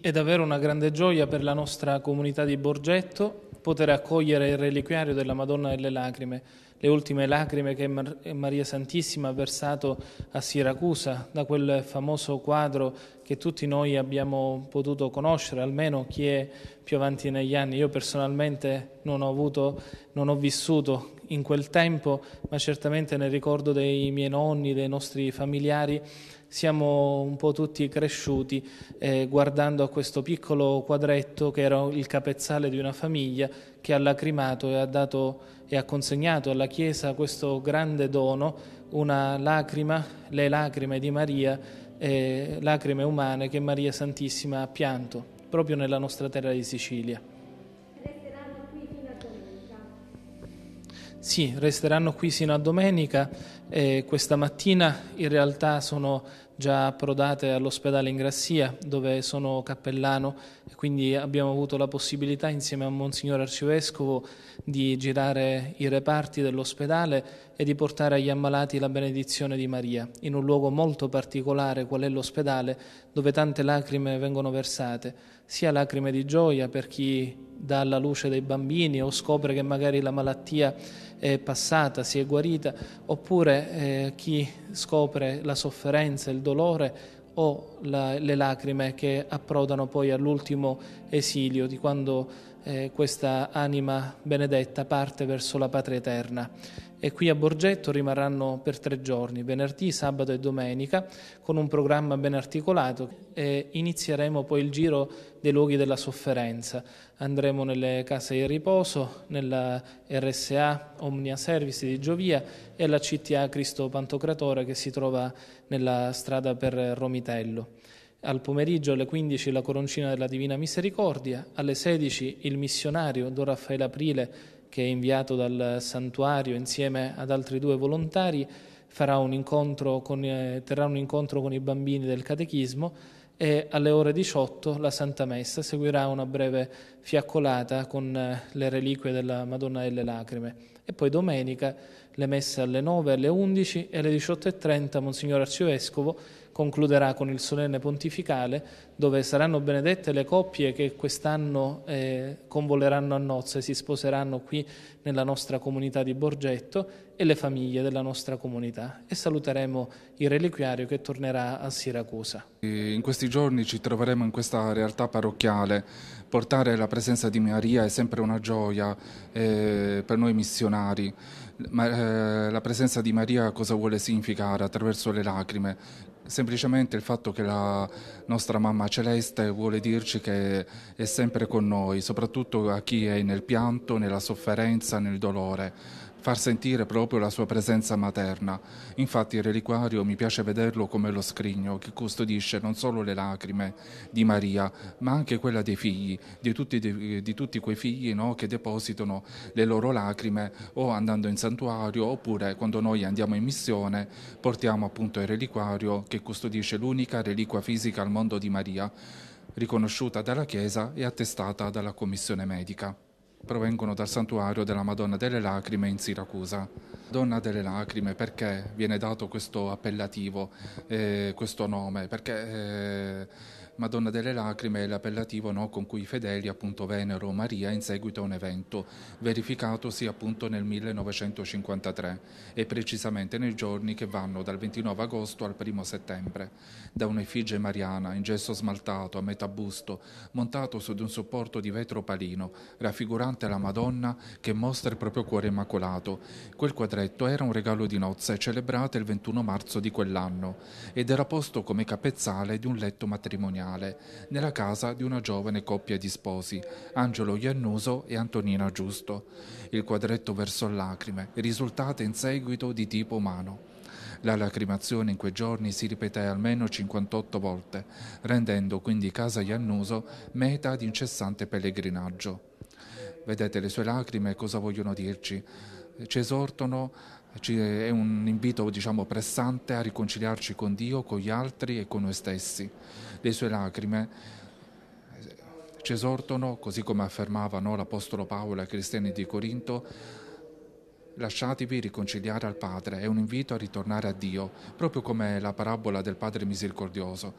È davvero una grande gioia per la nostra comunità di Borgetto poter accogliere il reliquiario della Madonna delle Lacrime, le ultime lacrime che Maria Santissima ha versato a Siracusa, da quel famoso quadro che tutti noi abbiamo potuto conoscere, almeno chi è più avanti negli anni. Io personalmente non ho, avuto, non ho vissuto in quel tempo, ma certamente nel ricordo dei miei nonni, dei nostri familiari, siamo un po' tutti cresciuti eh, guardando a questo piccolo quadretto che era il capezzale di una famiglia che ha lacrimato e ha, dato, e ha consegnato alla Chiesa questo grande dono, una lacrima, le lacrime di Maria, eh, lacrime umane che Maria Santissima ha pianto proprio nella nostra terra di Sicilia. Sì, resteranno qui fino a domenica. Eh, questa mattina in realtà sono già approdate all'ospedale in Grassia dove sono cappellano e quindi abbiamo avuto la possibilità insieme a Monsignor Arcivescovo di girare i reparti dell'ospedale e di portare agli ammalati la benedizione di Maria in un luogo molto particolare qual è l'ospedale dove tante lacrime vengono versate, sia lacrime di gioia per chi dà alla luce dei bambini o scopre che magari la malattia è passata, si è guarita, oppure eh, chi scopre la sofferenza, il dolore o la, le lacrime che approdano poi all'ultimo esilio, di quando eh, questa anima benedetta parte verso la patria eterna. E qui a Borgetto rimarranno per tre giorni, venerdì, sabato e domenica, con un programma ben articolato. E inizieremo poi il giro dei luoghi della sofferenza. Andremo nelle case di riposo, nella RSA Omnia Service di Giovia e alla CTA Cristo Pantocratore che si trova nella strada per Romitello al pomeriggio alle 15 la coroncina della Divina Misericordia, alle 16 il missionario Don Raffaele Aprile che è inviato dal santuario insieme ad altri due volontari un con, eh, terrà un incontro con i bambini del catechismo e alle ore 18 la Santa Messa seguirà una breve fiaccolata con eh, le reliquie della Madonna delle Lacrime e poi domenica le messe alle 9, alle 11 e alle 18.30 Monsignor Arcivescovo concluderà con il solenne pontificale dove saranno benedette le coppie che quest'anno eh, convoleranno a nozze, si sposeranno qui nella nostra comunità di Borgetto e le famiglie della nostra comunità e saluteremo il reliquiario che tornerà a Siracusa. In questi giorni ci troveremo in questa realtà parrocchiale, portare la presenza di Maria è sempre una gioia eh, per noi missionari. Ma, eh, la presenza di Maria cosa vuole significare attraverso le lacrime? semplicemente il fatto che la nostra mamma celeste vuole dirci che è sempre con noi, soprattutto a chi è nel pianto, nella sofferenza, nel dolore far sentire proprio la sua presenza materna. Infatti il reliquario mi piace vederlo come lo scrigno che custodisce non solo le lacrime di Maria, ma anche quella dei figli, di tutti, di, di tutti quei figli no, che depositano le loro lacrime o andando in santuario oppure quando noi andiamo in missione portiamo appunto il reliquario che custodisce l'unica reliquia fisica al mondo di Maria riconosciuta dalla Chiesa e attestata dalla Commissione Medica provengono dal santuario della Madonna delle Lacrime in Siracusa. Donna delle Lacrime perché viene dato questo appellativo, eh, questo nome? Perché eh, Madonna delle Lacrime è l'appellativo no, con cui i fedeli appunto, venero Maria in seguito a un evento verificatosi appunto nel 1953 e precisamente nei giorni che vanno dal 29 agosto al 1 settembre. Da un'effigie mariana in gesso smaltato a metà busto montato su di un supporto di vetro palino raffigurante la Madonna che mostra il proprio cuore immacolato. Quel quadretto era un regalo di nozze celebrate il 21 marzo di quell'anno ed era posto come capezzale di un letto matrimoniale. Viale, nella casa di una giovane coppia di sposi, Angelo Iannuso e Antonina Giusto. Il quadretto verso lacrime, risultate in seguito di tipo umano. La lacrimazione in quei giorni si ripeté almeno 58 volte, rendendo quindi casa Iannuso meta di incessante pellegrinaggio. Vedete le sue lacrime cosa vogliono dirci? Ci esortano è un invito diciamo, pressante a riconciliarci con Dio, con gli altri e con noi stessi. Le sue lacrime ci esortano, così come affermava no, l'Apostolo Paolo ai cristiani di Corinto, lasciatevi riconciliare al Padre, è un invito a ritornare a Dio, proprio come la parabola del Padre misericordioso,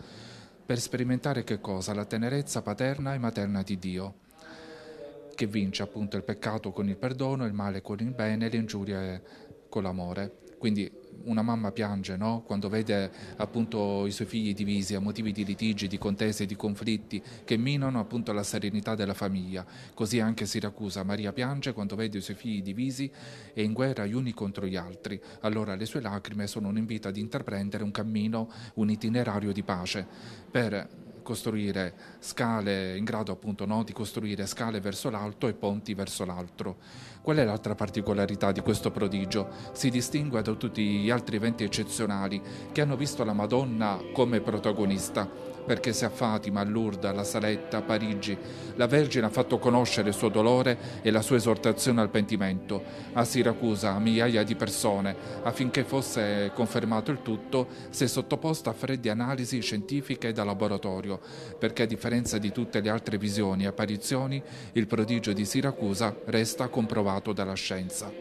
per sperimentare che cosa? La tenerezza paterna e materna di Dio che vince appunto il peccato con il perdono, il male con il bene, le ingiurie con l'amore. Quindi una mamma piange no? quando vede appunto, i suoi figli divisi a motivi di litigi, di contese, di conflitti che minano appunto, la serenità della famiglia. Così anche Siracusa. Maria piange quando vede i suoi figli divisi e in guerra gli uni contro gli altri. Allora le sue lacrime sono un invito ad intraprendere un cammino, un itinerario di pace per costruire scale in grado appunto no? di costruire scale verso l'alto e ponti verso l'altro. Qual è l'altra particolarità di questo prodigio? Si distingue da tutti gli altri eventi eccezionali che hanno visto la Madonna come protagonista, perché se a Fatima, a Lourdes, alla Saletta, a Parigi, la Vergine ha fatto conoscere il suo dolore e la sua esortazione al pentimento, a Siracusa a migliaia di persone, affinché fosse confermato il tutto, si è sottoposta a fredde analisi scientifiche da laboratorio, perché a differenza di tutte le altre visioni e apparizioni, il prodigio di Siracusa resta comprovato dimostrato dalla scienza.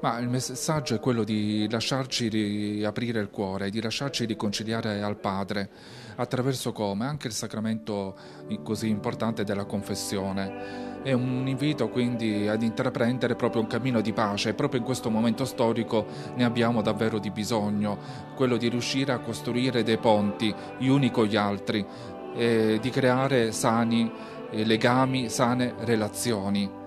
Ma il messaggio è quello di lasciarci riaprire il cuore, di lasciarci riconciliare al Padre, attraverso come anche il sacramento così importante della confessione. È un invito quindi ad intraprendere proprio un cammino di pace e proprio in questo momento storico ne abbiamo davvero di bisogno, quello di riuscire a costruire dei ponti gli uni con gli altri, eh, di creare sani eh, legami, sane relazioni.